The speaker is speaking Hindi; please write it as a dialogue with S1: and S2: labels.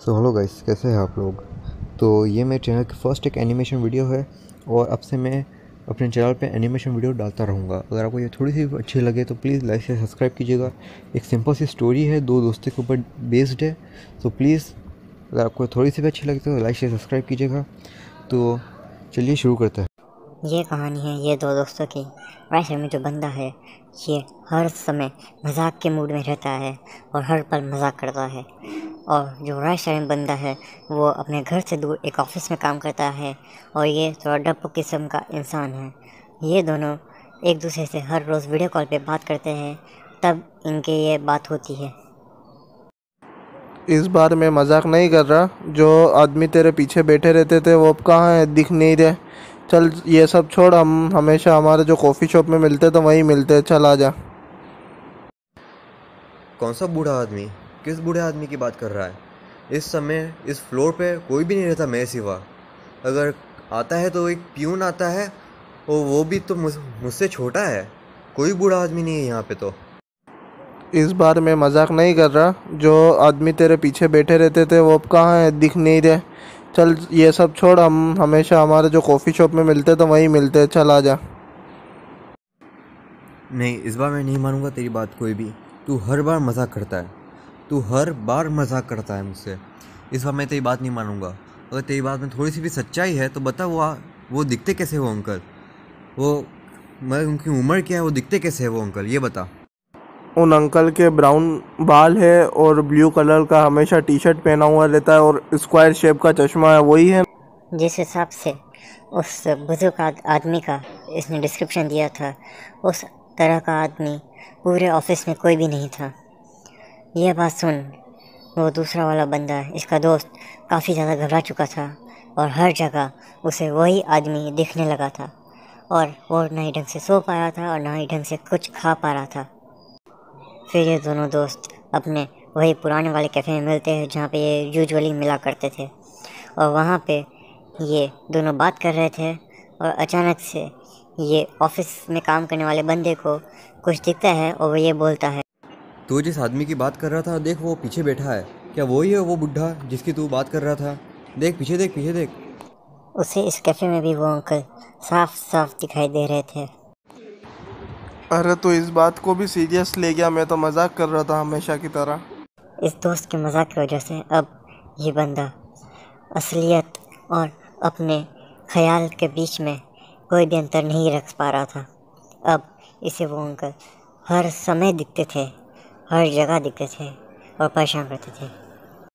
S1: सो हेलो गाइस कैसे हैं आप लोग तो ये मेरे चैनल की फ़र्स्ट एक एनिमेशन वीडियो है और अब से मैं अपने चैनल पे एनिमेशन वीडियो डालता रहूँगा अगर आपको ये थोड़ी सी अच्छी लगे तो प्लीज़ लाइक से सब्सक्राइब कीजिएगा एक सिंपल सी स्टोरी है दो दोस्तों के ऊपर बेस्ड है तो प्लीज़ अगर आपको थोड़ी सी भी अच्छी है तो लाइक से सब्सक्राइब कीजिएगा तो चलिए शुरू करते
S2: हैं ये कहानी है ये दो दोस्तों की वैसे में जो बंदा है ये हर समय मजाक के मूड में रहता है और हर पल मजाक करता है और जो राय शायन बंदा है वो अपने घर से दूर एक ऑफिस में काम करता है और ये थोड़ा डप किस्म का इंसान है ये दोनों एक दूसरे से हर रोज़ वीडियो कॉल पे बात करते हैं तब इनके ये बात होती है
S3: इस बार मैं मजाक नहीं कर रहा जो आदमी तेरे पीछे बैठे रहते थे वो अब कहाँ है दिख नहीं रहे चल ये सब छोड़ हम हमेशा हमारे जो कॉफ़ी शॉप में मिलते तो वहीं मिलते चल आ जा
S1: कौन सा बूढ़ा आदमी किस बूढ़े आदमी की बात कर रहा है इस समय इस फ्लोर पे कोई भी नहीं रहता मैं सिवा अगर आता है तो एक प्यून आता है और वो भी तो मुझसे छोटा है कोई बूढ़ा आदमी नहीं है यहाँ पे तो
S3: इस बार मैं मजाक नहीं कर रहा जो आदमी तेरे पीछे बैठे रहते थे वो अब कहाँ है दिख नहीं रहे चल ये सब छोड़ हम हमेशा हमारे जो कॉफ़ी शॉप में मिलते तो वहीं मिलते चल आ जा
S1: नहीं इस बार मैं नहीं मानूंगा तेरी बात कोई भी तू हर बार मजाक करता है तू हर बार मजाक करता है मुझसे इस बार मैं तेरी बात नहीं मानूंगा अगर तेरी बात में थोड़ी सी भी सच्चाई है तो बता वो वो दिखते कैसे हो अंकल वो मैं उनकी उम्र क्या है वो दिखते कैसे है वो अंकल ये बता
S3: उन अंकल के ब्राउन बाल है और ब्लू कलर का हमेशा टी शर्ट पहना हुआ रहता है और स्क्वायर शेप का चश्मा है वही है
S2: जिस हिसाब से उस बुज़ुर्ग आदमी का इसने डिस्क्रिप्शन दिया था उस तरह का आदमी पूरे ऑफिस में कोई भी नहीं था यह बात सुन वो दूसरा वाला बंदा इसका दोस्त काफ़ी ज़्यादा घबरा चुका था और हर जगह उसे वही आदमी दिखने लगा था और वो ना ही ढंग से सो पा रहा था और ना ही ढंग से कुछ खा पा रहा था फिर ये दोनों दोस्त अपने वही पुराने वाले कैफ़े में मिलते हैं जहाँ पे ये यूजुअली मिला करते थे और वहाँ पे ये दोनों बात कर रहे थे और अचानक से ये ऑफिस में काम करने वाले बंदे को कुछ दिखता है और वो ये बोलता है तू जिस आदमी की बात कर रहा था देख वो पीछे बैठा है क्या वही है वो बुढ़ा जिसकी तू बात कर रहा था देख पीछे देख पीछे देख उसे इस कैफे में भी वो अंकल साफ साफ दिखाई दे रहे थे अरे तो इस बात को भी
S3: सीरियस ले गया मैं तो मजाक कर रहा था हमेशा की तरह
S2: इस दोस्त के मजाक की वजह से अब ये बंदा असलियत और अपने ख्याल के बीच में कोई भी अंतर नहीं रख पा रहा था अब इसे वो अंकल हर समय दिखते थे हर जगह दिखते थे और परेशान करते थे